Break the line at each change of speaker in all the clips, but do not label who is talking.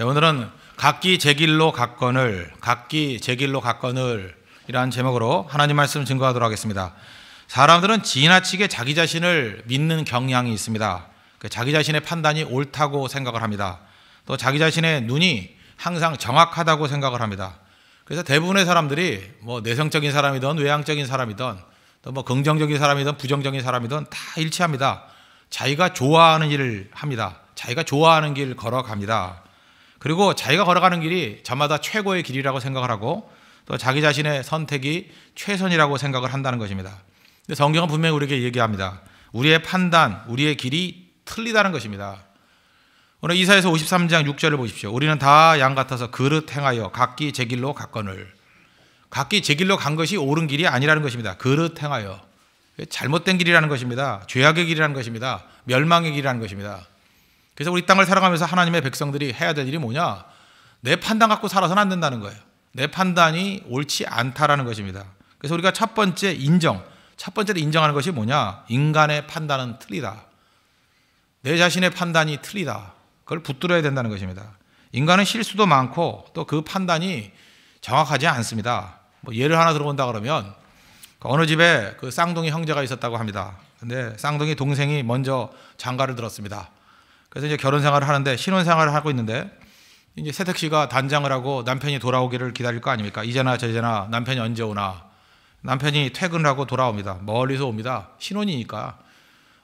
예, 오늘은 각기 제 길로 갔건을 각기 제 길로 갔건을 이라는 제목으로 하나님 말씀 증거하도록 하겠습니다. 사람들은 지나치게 자기 자신을 믿는 경향이 있습니다. 그 자기 자신의 판단이 옳다고 생각을 합니다. 또 자기 자신의 눈이 항상 정확하다고 생각을 합니다. 그래서 대부분의 사람들이 뭐 내성적인 사람이든 외향적인 사람이든 또 뭐 긍정적인 사람이든 부정적인 사람이든 다 일치합니다. 자기가 좋아하는 일을 합니다. 자기가 좋아하는 길 걸어갑니다. 그리고 자기가 걸어가는 길이 저마다 최고의 길이라고 생각을 하고 또 자기 자신의 선택이 최선이라고 생각을 한다는 것입니다. 근데 성경은 분명히 우리에게 얘기합니다. 우리의 판단, 우리의 길이 틀리다는 것입니다. 오늘 이사에서 53장 6절을 보십시오. 우리는 다 양 같아서 그릇 행하여 각기 제 길로 갔건을 각기 제 길로 간 것이 옳은 길이 아니라는 것입니다. 그릇 행하여 잘못된 길이라는 것입니다. 죄악의 길이라는 것입니다. 멸망의 길이라는 것입니다. 그래서 우리 땅을 살아가면서 하나님의 백성들이 해야 될 일이 뭐냐? 내 판단 갖고 살아서는 안 된다는 거예요. 내 판단이 옳지 않다라는 것입니다. 그래서 우리가 첫 번째 인정, 첫 번째로 인정하는 것이 뭐냐? 인간의 판단은 틀리다. 내 자신의 판단이 틀리다. 그걸 붙들어야 된다는 것입니다. 인간은 실수도 많고 또 그 판단이 정확하지 않습니다. 뭐 예를 하나 들어본다 그러면 그 어느 집에 그 쌍둥이 형제가 있었다고 합니다. 근데 쌍둥이 동생이 먼저 장가를 들었습니다. 그래서 이제 결혼 생활을 하는데 신혼 생활을 하고 있는데 이제 세택 씨가 단장을 하고 남편이 돌아오기를 기다릴 거 아닙니까? 이제나 저제나 남편이 언제 오나. 남편이 퇴근하고 돌아옵니다. 멀리서 옵니다. 신혼이니까.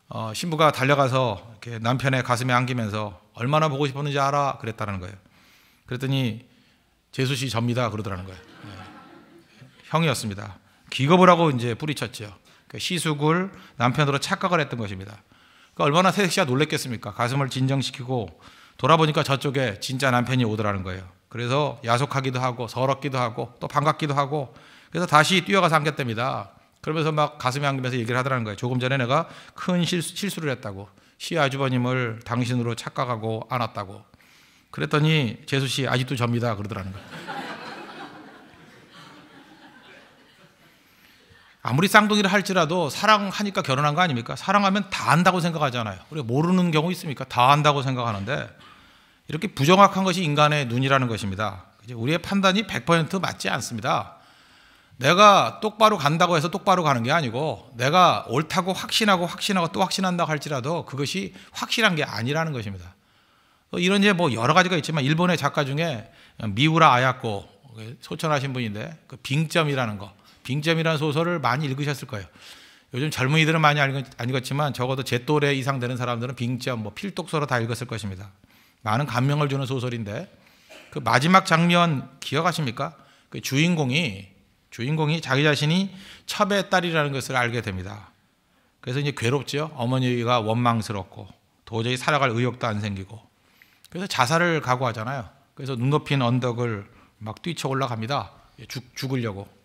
어, 신부가 달려가서 이렇게 남편의 가슴에 안기면서 얼마나 보고 싶었는지 알아 그랬다는 거예요. 그랬더니 재수 씨 접니다 그러더라는 거예요. 네. 형이었습니다. 기겁을 하고 이제 뿌리쳤죠. 그러니까 시숙을 남편으로 착각을 했던 것입니다. 그러니까 얼마나 새색시가 놀랬겠습니까? 가슴을 진정시키고 돌아보니까 저쪽에 진짜 남편이 오더라는 거예요. 그래서 야속하기도 하고 서럽기도 하고 또 반갑기도 하고 그래서 다시 뛰어가서 안겼답니다. 그러면서 막 가슴에 안기면서 얘기를 하더라는 거예요. 조금 전에 내가 큰 실수, 를 했다고 시 아주버님을 당신으로 착각하고 안았다고 그랬더니 재수 씨 아직도 접니다 그러더라는 거예요. 아무리 쌍둥이를 할지라도 사랑하니까 결혼한 거 아닙니까? 사랑하면 다 안다고 생각하잖아요. 우리 모르는 경우 있습니까? 다 안다고 생각하는데 이렇게 부정확한 것이 인간의 눈이라는 것입니다. 우리의 판단이 100% 맞지 않습니다. 내가 똑바로 간다고 해서 똑바로 가는 게 아니고 내가 옳다고 확신하고 확신하고 또 확신한다고 할지라도 그것이 확실한 게 아니라는 것입니다. 이런 이제 뭐 여러 가지가 있지만 일본의 작가 중에 미우라 아야코 소천하신 분인데 그 빙점이라는 거 빙점이라는 소설을 많이 읽으셨을 거예요. 요즘 젊은이들은 많이 읽었지만 적어도 제 또래 이상 되는 사람들은 빙점, 뭐 필독서로 다 읽었을 것입니다. 많은 감명을 주는 소설인데 그 마지막 장면 기억하십니까? 그 주인공이 주인공이 자기 자신이 첩의 딸이라는 것을 알게 됩니다. 그래서 이제 괴롭죠. 어머니가 원망스럽고 도저히 살아갈 의욕도 안 생기고 그래서 자살을 각오하잖아요. 그래서 눈높인 언덕을 막 뛰쳐 올라갑니다. 죽, 죽으려고.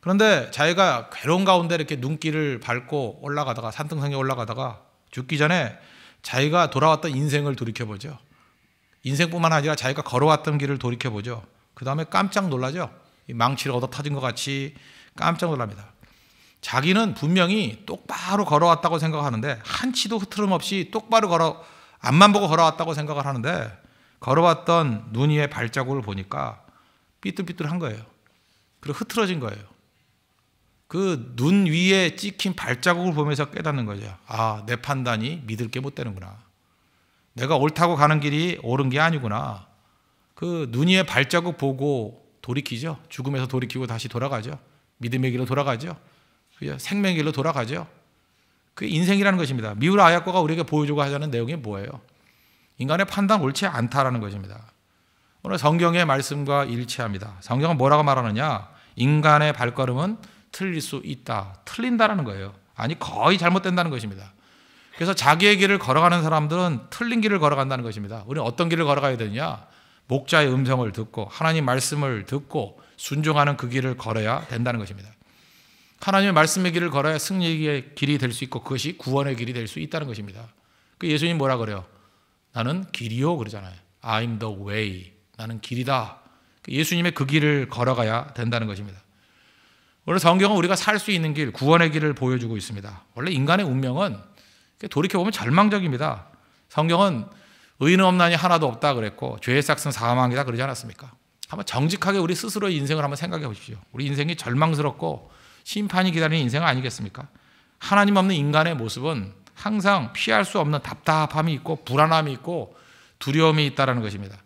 그런데 자기가 괴로운 가운데 이렇게 눈길을 밟고 올라가다가 산등성에 올라가다가 죽기 전에 자기가 돌아왔던 인생을 돌이켜보죠. 인생뿐만 아니라 자기가 걸어왔던 길을 돌이켜보죠. 그 다음에 깜짝 놀라죠. 망치를 얻어 터진 것 같이 깜짝 놀랍니다. 자기는 분명히 똑바로 걸어왔다고 생각하는데 한치도 흐트름 없이 똑바로 걸어 앞만 보고 걸어왔다고 생각을 하는데 걸어왔던 눈 위에 발자국을 보니까 삐뚤삐뚤한 거예요. 그리고 흐트러진 거예요. 그눈 위에 찍힌 발자국을 보면서 깨닫는 거죠. 아, 내 판단이 믿을 게 못 되는구나. 내가 옳다고 가는 길이 옳은 게 아니구나. 그 눈 위에 발자국 보고 돌이키죠. 죽음에서 돌이키고 다시 돌아가죠. 믿음의 길로 돌아가죠. 생명의 길로 돌아가죠. 그게 인생이라는 것입니다. 미우라 아야코가 우리에게 보여주고 하자는 내용이 뭐예요? 인간의 판단 옳지 않다라는 것입니다. 오늘 성경의 말씀과 일치합니다. 성경은 뭐라고 말하느냐? 인간의 발걸음은 틀릴 수 있다. 틀린다라는 거예요. 아니, 거의 잘못된다는 것입니다. 그래서 자기의 길을 걸어가는 사람들은 틀린 길을 걸어간다는 것입니다. 우리는 어떤 길을 걸어가야 되느냐? 목자의 음성을 듣고 하나님 말씀을 듣고 순종하는 그 길을 걸어야 된다는 것입니다. 하나님의 말씀의 길을 걸어야 승리의 길이 될 수 있고 그것이 구원의 길이 될 수 있다는 것입니다. 그 예수님 뭐라 그래요? 나는 길이요 그러잖아요. I'm the way. 나는 길이다. 그 예수님의 그 길을 걸어가야 된다는 것입니다. 오늘 성경은 우리가 살 수 있는 길, 구원의 길을 보여주고 있습니다. 원래 인간의 운명은 돌이켜보면 절망적입니다. 성경은 의는 없나니 하나도 없다 그랬고 죄의 싹은 사망이다 그러지 않았습니까? 한번 정직하게 우리 스스로의 인생을 한번 생각해 보십시오. 우리 인생이 절망스럽고 심판이 기다리는 인생 아니겠습니까? 하나님 없는 인간의 모습은 항상 피할 수 없는 답답함이 있고 불안함이 있고 두려움이 있다는 것입니다.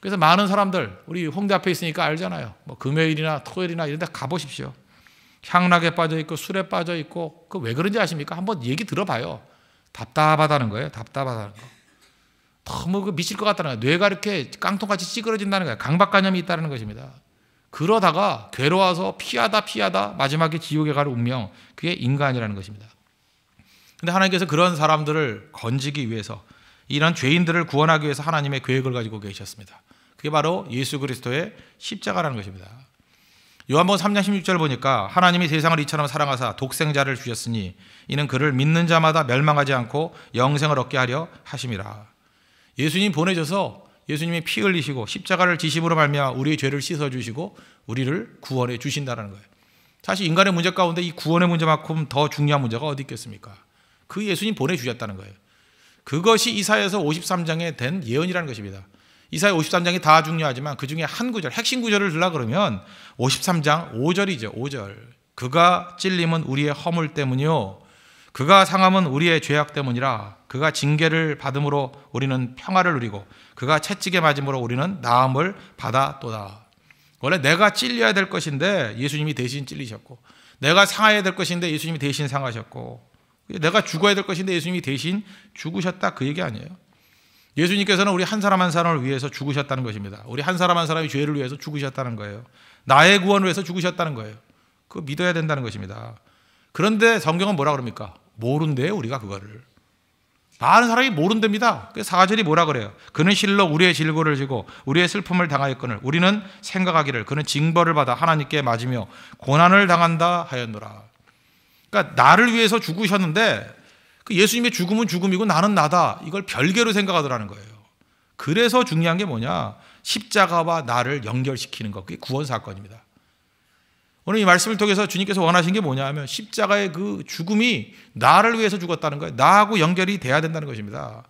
그래서 많은 사람들 우리 홍대 앞에 있으니까 알잖아요. 뭐 금요일이나 토요일이나 이런 데 가보십시오. 향락에 빠져 있고 술에 빠져 있고 그 왜 그런지 아십니까? 한번 얘기 들어봐요. 답답하다는 거예요. 답답하다는 거. 너무 그 미칠 것 같다는 거예요. 뇌가 이렇게 깡통같이 찌그러진다는 거예요. 강박관념이 있다는 것입니다. 그러다가 괴로워서 피하다 피하다 마지막에 지옥에 가 운명. 그게 인간이라는 것입니다. 근데 하나님께서 그런 사람들을 건지기 위해서 이런 죄인들을 구원하기 위해서 하나님의 계획을 가지고 계셨습니다. 그게 바로 예수 그리스도의 십자가라는 것입니다. 요한복음 3장 16절 보니까 하나님이 세상을 이처럼 사랑하사 독생자를 주셨으니 이는 그를 믿는 자마다 멸망하지 않고 영생을 얻게 하려 하심이라. 예수님 보내셔서 예수님이 피 흘리시고 십자가를 지심으로 말미암아 우리의 죄를 씻어 주시고 우리를 구원해 주신다라는 거예요. 사실 인간의 문제 가운데 이 구원의 문제만큼 더 중요한 문제가 어디 있겠습니까? 그 예수님 보내 주셨다는 거예요. 그것이 이사에서 53장에 된 예언이라는 것입니다. 이사의 53장이 다 중요하지만 그 중에 한 구절, 핵심 구절을 들라 그러면 53장 5절이죠. 5절. 그가 찔림은 우리의 허물 때문이요. 그가 상함은 우리의 죄악 때문이라. 그가 징계를 받음으로 우리는 평화를 누리고 그가 채찍에 맞음으로 우리는 나음을 받아또다. 원래 내가 찔려야 될 것인데 예수님이 대신 찔리셨고 내가 상해야 될 것인데 예수님이 대신 상하셨고 내가 죽어야 될 것인데 예수님이 대신 죽으셨다 그 얘기 아니에요. 예수님께서는 우리 한 사람 한 사람을 위해서 죽으셨다는 것입니다. 우리 한 사람 한 사람이 죄를 위해서 죽으셨다는 거예요. 나의 구원을 위해서 죽으셨다는 거예요. 그거 믿어야 된다는 것입니다. 그런데 성경은 뭐라 그럽니까? 모른대요, 우리가 그거를. 많은 사람이 모른답니다. 그 사절이 뭐라 그래요? 그는 실로 우리의 질고를 지고 우리의 슬픔을 당하였거늘 우리는 생각하기를 그는 징벌을 받아 하나님께 맞으며 고난을 당한다 하였노라. 그러니까 나를 위해서 죽으셨는데 그 예수님의 죽음은 죽음이고 나는 나다. 이걸 별개로 생각하더라는 거예요. 그래서 중요한 게 뭐냐? 십자가와 나를 연결시키는 것. 그게 구원 사건입니다. 오늘 이 말씀을 통해서 주님께서 원하신 게 뭐냐 하면 십자가의 그 죽음이 나를 위해서 죽었다는 거예요. 나하고 연결이 돼야 된다는 것입니다.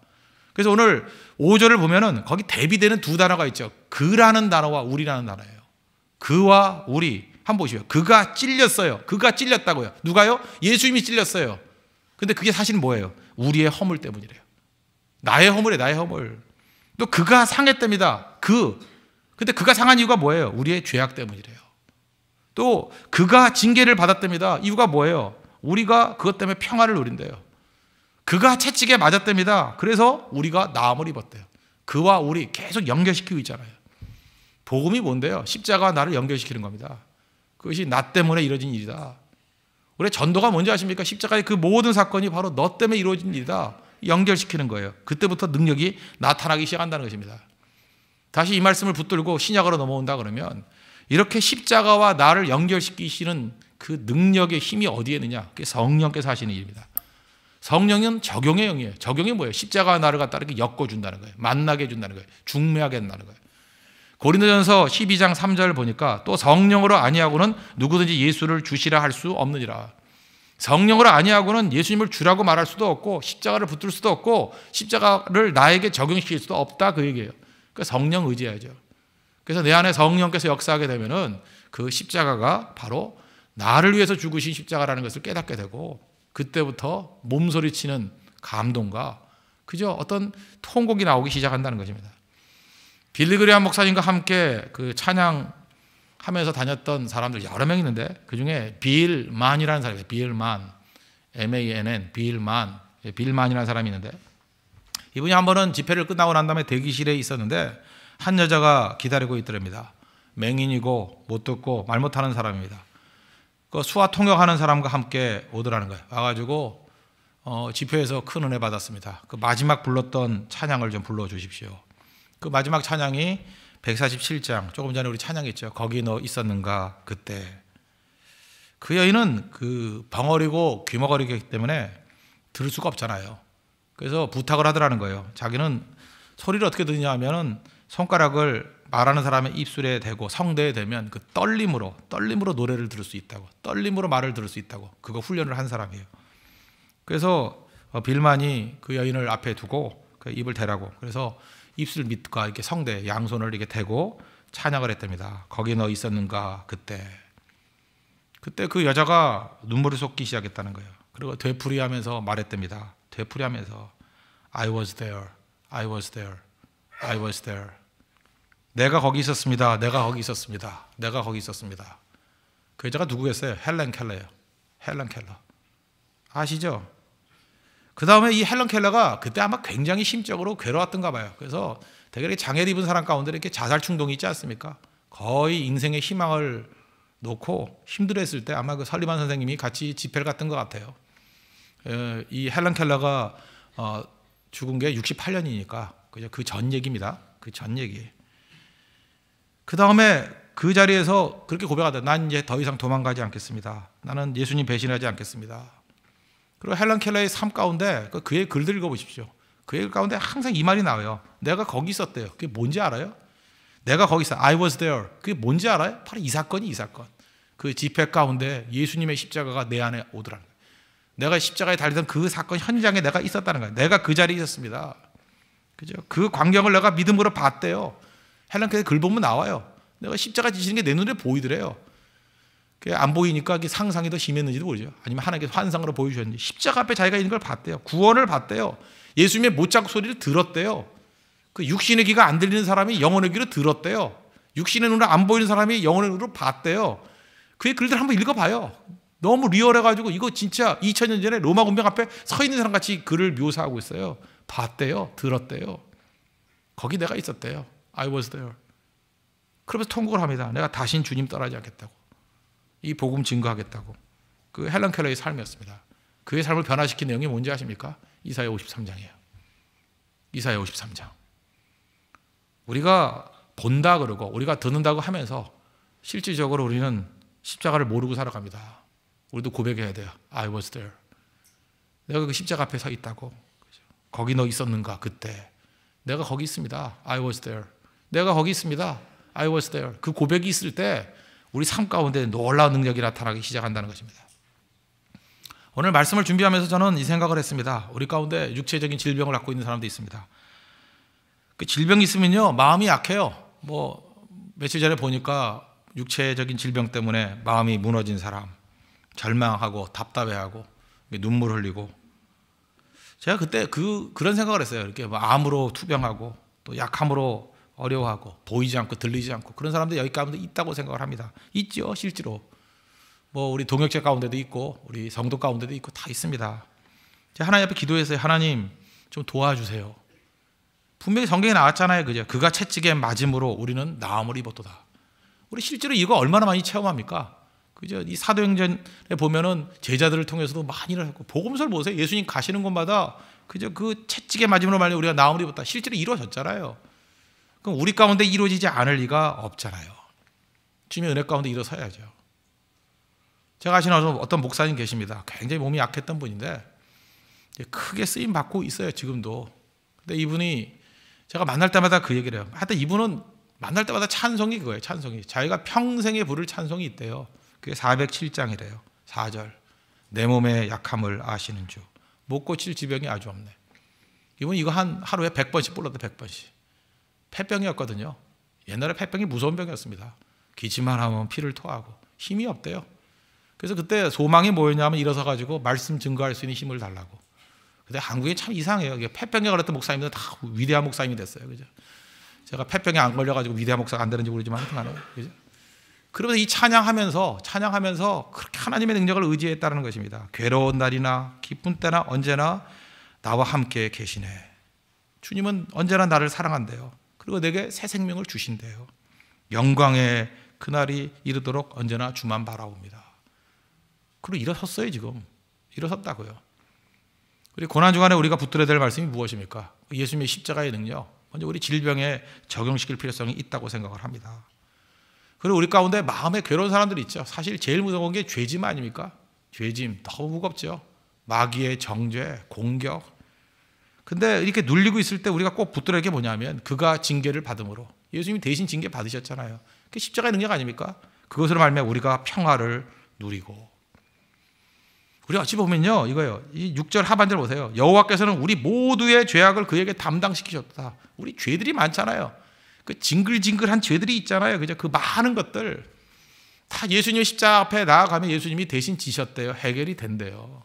그래서 오늘 5절을 보면은 거기 대비되는 두 단어가 있죠. 그라는 단어와 우리라는 단어예요. 그와 우리. 한번 보시오. 그가 찔렸어요. 그가 찔렸다고요. 누가요? 예수님이 찔렸어요. 근데 그게 사실 뭐예요? 우리의 허물 때문이래요. 나의 허물에 나의 허물. 또 그가 상했답니다. 그. 근데 그가 상한 이유가 뭐예요? 우리의 죄악 때문이래요. 또 그가 징계를 받았답니다. 이유가 뭐예요? 우리가 그것 때문에 평화를 누린대요. 그가 채찍에 맞았답니다. 그래서 우리가 나음을 입었대요. 그와 우리 계속 연결시키고 있잖아요. 복음이 뭔데요? 십자가 나를 연결시키는 겁니다. 그것이 나 때문에 이뤄진 일이다. 우리 전도가 뭔지 아십니까? 십자가의 그 모든 사건이 바로 너 때문에 이루어진 일이다. 연결시키는 거예요. 그때부터 능력이 나타나기 시작한다는 것입니다. 다시 이 말씀을 붙들고 신약으로 넘어온다 그러면 이렇게 십자가와 나를 연결시키시는 그 능력의 힘이 어디에 있느냐? 그게 성령께서 하시는 일입니다. 성령은 적용의 영이에요. 적용이 뭐예요? 십자가와 나를 갖다 이렇게 엮어준다는 거예요. 만나게 해준다는 거예요. 중매하게 한다는 거예요. 고린도전서 12장 3절을 보니까 또 성령으로 아니하고는 누구든지 예수를 주시라 할 수 없느니라. 성령으로 아니하고는 예수님을 주라고 말할 수도 없고 십자가를 붙들 수도 없고 십자가를 나에게 적용시킬 수도 없다 그 얘기예요. 그러니까 성령 의지해야죠. 그래서 내 안에 성령께서 역사하게 되면은 그 십자가가 바로 나를 위해서 죽으신 십자가라는 것을 깨닫게 되고 그때부터 몸소리치는 감동과 그저 어떤 통곡이 나오기 시작한다는 것입니다. 빌리그리안 목사님과 함께 그 찬양하면서 다녔던 사람들 여러 명 있는데 그 중에 빌만이라는 사람이 빌만, M-A-N-N, 빌만, 예, 빌만이라는 사람이 있는데 이분이 한 번은 집회를 끝나고 난 다음에 대기실에 있었는데 한 여자가 기다리고 있더랍니다. 맹인이고 못 듣고 말 못하는 사람입니다. 그 수화 통역하는 사람과 함께 오더라는 거예요. 와가지고 어, 집회에서 큰 은혜 받았습니다. 그 마지막 불렀던 찬양을 좀 불러 주십시오. 그 마지막 찬양이 147장 조금 전에 우리 찬양했죠. 거기 너 있었는가 그때. 그 여인은 그 벙어리고 귀머거리기 때문에 들을 수가 없잖아요. 그래서 부탁을 하더라는 거예요. 자기는 소리를 어떻게 듣냐 하면은 손가락을 말하는 사람의 입술에 대고 성대에 대면 그 떨림으로 떨림으로 노래를 들을 수 있다고 떨림으로 말을 들을 수 있다고 그거 훈련을 한 사람이에요. 그래서 어, 빌만이 그 여인을 앞에 두고 그 입을 대라고 그래서 입술 밑과 이렇게 성대 양손을 이렇게 대고 찬양을 했답니다. 거기 너 있었는가 그때. 그때 그 여자가 눈물을 쏟기 시작했다는 거예요. 그리고 되풀이하면서 말했답니다. 되풀이하면서 I was there, I was there, I was there. 내가 거기 있었습니다. 내가 거기 있었습니다. 내가 거기 있었습니다. 그 여자가 누구겠어요? 헬렌 켈러예요. 헬렌 켈러. 아시죠? 그 다음에 이 헬런 켈러가 그때 아마 굉장히 심적으로 괴로웠던가 봐요. 그래서 대개 장애를 입은 사람 가운데 이렇게 자살 충동이 있지 않습니까? 거의 인생의 희망을 놓고 힘들었을 때 아마 그 설리반 선생님이 같이 집회를 갔던 것 같아요. 이 헬런 켈러가 어, 죽은 게 68년이니까 그죠? 그전 얘기입니다. 그 전 얘기. 그 다음에 그 자리에서 그렇게 고백하다. 난 이제 더 이상 도망가지 않겠습니다. 나는 예수님 배신하지 않겠습니다. 그리고 헬런 켈러의 삶 가운데 그 그의 글들 읽어보십시오. 그의 가운데 항상 이 말이 나와요. 내가 거기 있었대요. 그게 뭔지 알아요? 내가 거기 있어. I was there. 그게 뭔지 알아요? 바로 이 사건이 이 사건. 그 집회 가운데 예수님의 십자가가 내 안에 오더라는 거예요. 내가 십자가에 달리던 그 사건 현장에 내가 있었다는 거예요. 내가 그 자리에 있었습니다. 그죠? 그 광경을 내가 믿음으로 봤대요. 헬런 켈러 글 보면 나와요. 내가 십자가 지시는 게 내 눈에 보이더래요. 그 안 보이니까 상상이 더 심했는지도 모르죠. 아니면 하나님께서 환상으로 보여주셨는지. 십자가 앞에 자기가 있는 걸 봤대요. 구원을 봤대요. 예수님의 못자국 소리를 들었대요. 그 육신의 귀가 안 들리는 사람이 영혼의 귀로 들었대요. 육신의 눈으로 안 보이는 사람이 영혼의 눈으로 봤대요. 그의 글들 한번 읽어봐요. 너무 리얼해가지고 이거 진짜 2000년 전에 로마 군병 앞에 서 있는 사람 같이 글을 묘사하고 있어요. 봤대요. 들었대요. 거기 내가 있었대요. I was there. 그러면서 통곡을 합니다. 내가 다신 주님 떠나지 않겠다고. 이 복음 증거하겠다고. 그 헬런 켈러의 삶이었습니다. 그의 삶을 변화시킨 내용이 뭔지 아십니까? 이사야 53장이에요. 이사야 53장. 우리가 본다 그러고 우리가 듣는다고 하면서 실질적으로 우리는 십자가를 모르고 살아갑니다. 우리도 고백해야 돼요. I was there. 내가 그 십자가 앞에 서 있다고. 거기 너 있었는가 그때. 내가 거기 있습니다. I was there. 내가 거기 있습니다. I was there. 그 고백이 있을 때 우리 삶 가운데 놀라운 능력이 나타나기 시작한다는 것입니다. 오늘 말씀을 준비하면서 저는 이 생각을 했습니다. 우리 가운데 육체적인 질병을 갖고 있는 사람도 있습니다. 그 질병이 있으면요, 마음이 약해요. 뭐, 며칠 전에 보니까 육체적인 질병 때문에 마음이 무너진 사람, 절망하고 답답해하고 눈물 흘리고. 제가 그때 그, 그런 생각을 했어요. 이렇게 뭐 암으로 투병하고 또 약함으로 어려워하고 보이지 않고 들리지 않고 그런 사람들 여기 가운데 있다고 생각을 합니다. 있죠, 실제로. 뭐 우리 동역자 가운데도 있고 우리 성도 가운데도 있고 다 있습니다. 하나님 앞에 기도했어요. 하나님 좀 도와주세요. 분명히 성경에 나왔잖아요. 그죠? 그가 채찍에 맞음으로 우리는 나음을 입었도다. 우리 실제로 이거 얼마나 많이 체험합니까? 그죠? 이 사도행전에 보면은 제자들을 통해서도 많이 일어났고 복음서를 보세요. 예수님 가시는 곳마다 그죠? 그 채찍에 맞음으로 말려 우리가 나음을 입었다. 실제로 이루어졌잖아요. 그럼 우리 가운데 이루어지지 않을 리가 없잖아요. 주님의 은혜 가운데 일어서야죠. 제가 아시는 어떤 목사님 계십니다. 굉장히 몸이 약했던 분인데 크게 쓰임 받고 있어요 지금도. 근데 이분이 제가 만날 때마다 그 얘기를 해요. 하여튼 이분은 만날 때마다 찬송이 그거예요. 찬송이 자기가 평생에 부를 찬송이 있대요. 그게 407장이래요. 4절 내 몸의 약함을 아시는 주못 고칠 지병이 아주 없네. 이분 이거 한 하루에 100번씩 불러도 100번씩. 폐병이었거든요. 옛날에 폐병이 무서운 병이었습니다. 기침만 하면 피를 토하고 힘이 없대요. 그래서 그때 소망이 뭐였냐면 일어서 가지고 말씀 증거할 수 있는 힘을 달라고. 근데 한국이 참 이상해요. 이게 폐병에 걸렸던 목사님들은 다 위대한 목사님이 됐어요. 그죠? 제가 폐병에 안 걸려 가지고 위대한 목사가 안 되는지 모르지만 하여튼 그죠? 그러면서 이 찬양하면서 찬양하면서 그렇게 하나님의 능력을 의지했다는 것입니다. 괴로운 날이나 기쁜 때나 언제나 나와 함께 계시네. 주님은 언제나 나를 사랑한대요. 그리고 내게 새 생명을 주신대요. 영광의 그날이 이르도록 언제나 주만 바라옵니다. 그리고 일어섰어요, 지금. 일어섰다고요. 우리 고난중간에 우리가 붙들어야 될 말씀이 무엇입니까? 예수님의 십자가의 능력. 먼저 우리 질병에 적용시킬 필요성이 있다고 생각을 합니다. 그리고 우리 가운데 마음에 괴로운 사람들이 있죠. 사실 제일 무서운 게 죄짐 아닙니까? 죄짐. 너무 무겁죠. 마귀의 정죄, 공격, 근데 이렇게 눌리고 있을 때 우리가 꼭 붙들어야 게 뭐냐면 그가 징계를 받음으로 예수님이 대신 징계 받으셨잖아요. 그 십자가의 능력 아닙니까? 그것으로 말하면 우리가 평화를 누리고 우리 어찌 보면요 이거요 이 6절 하반절 보세요 여호와께서는 우리 모두의 죄악을 그에게 담당시키셨다 우리 죄들이 많잖아요 그 징글징글한 죄들이 있잖아요 그죠 그 많은 것들 다 예수님의 십자 앞에 나아가면 예수님이 대신 지셨대요 해결이 된대요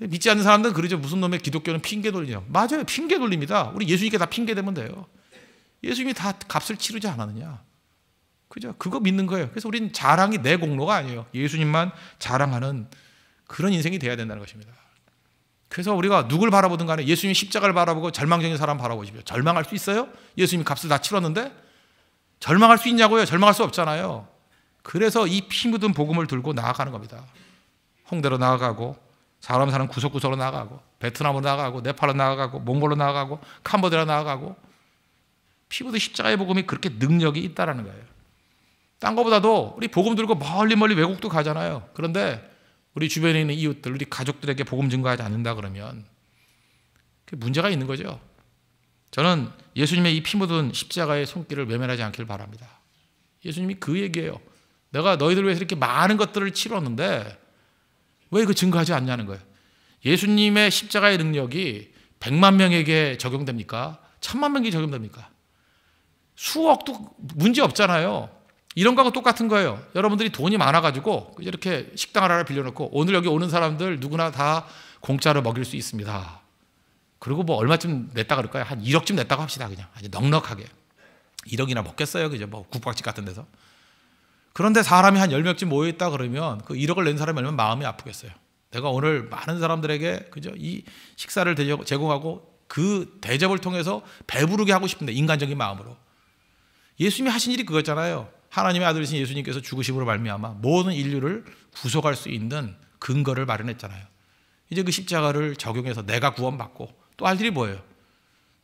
믿지 않는 사람들은 그러죠. 무슨 놈의 기독교는 핑계 돌리냐. 맞아요. 핑계 돌립니다. 우리 예수님께 다 핑계 대면 돼요. 예수님이 다 값을 치르지 않았느냐. 그죠? 그거 믿는 거예요. 그래서 우리는 자랑이 내 공로가 아니에요. 예수님만 자랑하는 그런 인생이 돼야 된다는 것입니다. 그래서 우리가 누굴 바라보든 간에 예수님 십자가를 바라보고 절망적인 사람 바라보십시오. 절망할 수 있어요? 예수님이 값을 다 치렀는데? 절망할 수 있냐고요? 절망할 수 없잖아요. 그래서 이 피 묻은 복음을 들고 나아가는 겁니다. 홍대로 나아가고 사람 사는 구석구석으로 나가고 베트남으로 나가고 네팔로 나가고 몽골로 나가고 캄보디아로 나가고 피부도 십자가의 복음이 그렇게 능력이 있다라는 거예요. 딴 거보다도 우리 복음 들고 멀리 멀리 외국도 가잖아요. 그런데 우리 주변에 있는 이웃들, 우리 가족들에게 복음 증거하지 않는다 그러면 그 문제가 있는 거죠. 저는 예수님의 이피 묻은 십자가의 손길을 외면하지 않기를 바랍니다. 예수님이 그 얘기예요. 내가 너희들 위해서 이렇게 많은 것들을 치렀는데 왜 이거 그 증거하지 않냐는 거예요. 예수님의 십자가의 능력이 100만 명에게 적용됩니까? 천만 명이 적용됩니까? 수억도 문제 없잖아요. 이런 거하고 똑같은 거예요. 여러분들이 돈이 많아가지고 이렇게 식당 하나 빌려놓고 오늘 여기 오는 사람들 누구나 다 공짜로 먹일 수 있습니다. 그리고 뭐 얼마쯤 냈다 그럴까요? 한 1억쯤 냈다고 합시다 그냥 아주 넉넉하게 1억이나 먹겠어요 그죠? 뭐 국밥집 같은 데서 그런데 사람이 한 열명쯤 모여있다 그러면 그 1억을 낸 사람이 얼마나 마음이 아프겠어요. 내가 오늘 많은 사람들에게 그죠? 이 식사를 제공하고 그 대접을 통해서 배부르게 하고 싶은데 인간적인 마음으로. 예수님이 하신 일이 그거잖아요. 하나님의 아들이신 예수님께서 죽으심으로 말미암아 모든 인류를 구속할 수 있는 근거를 마련했잖아요. 이제 그 십자가를 적용해서 내가 구원받고 또 할 일이 뭐예요?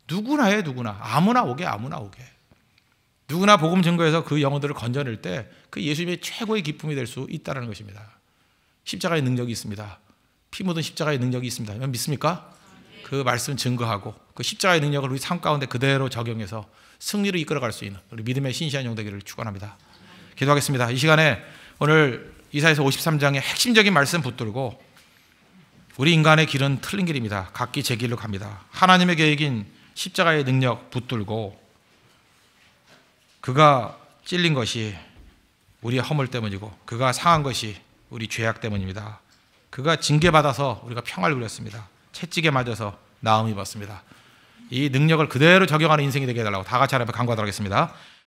누구나 해 누구나 아무나 오게 아무나 오게 누구나 복음 증거에서 그 영혼들을 건져낼 때 그 예수님의 최고의 기쁨이 될 수 있다는 것입니다. 십자가의 능력이 있습니다. 피 묻은 십자가의 능력이 있습니다. 믿습니까? 그 말씀 증거하고 그 십자가의 능력을 우리 삶 가운데 그대로 적용해서 승리를 이끌어갈 수 있는 우리 믿음의 신실한 용되기를 축원합니다. 기도하겠습니다. 이 시간에 오늘 이사에서 53장의 핵심적인 말씀 붙들고 우리 인간의 길은 틀린 길입니다. 각기 제 길로 갑니다. 하나님의 계획인 십자가의 능력 붙들고 그가 찔린 것이 우리의 허물 때문이고 그가 상한 것이 우리 죄악 때문입니다. 그가 징계받아서 우리가 평화를 누렸습니다. 채찍에 맞아서 나음이 받습니다. 이 능력을 그대로 적용하는 인생이 되게 해달라고 다 같이 하나 간구하도록 하겠습니다.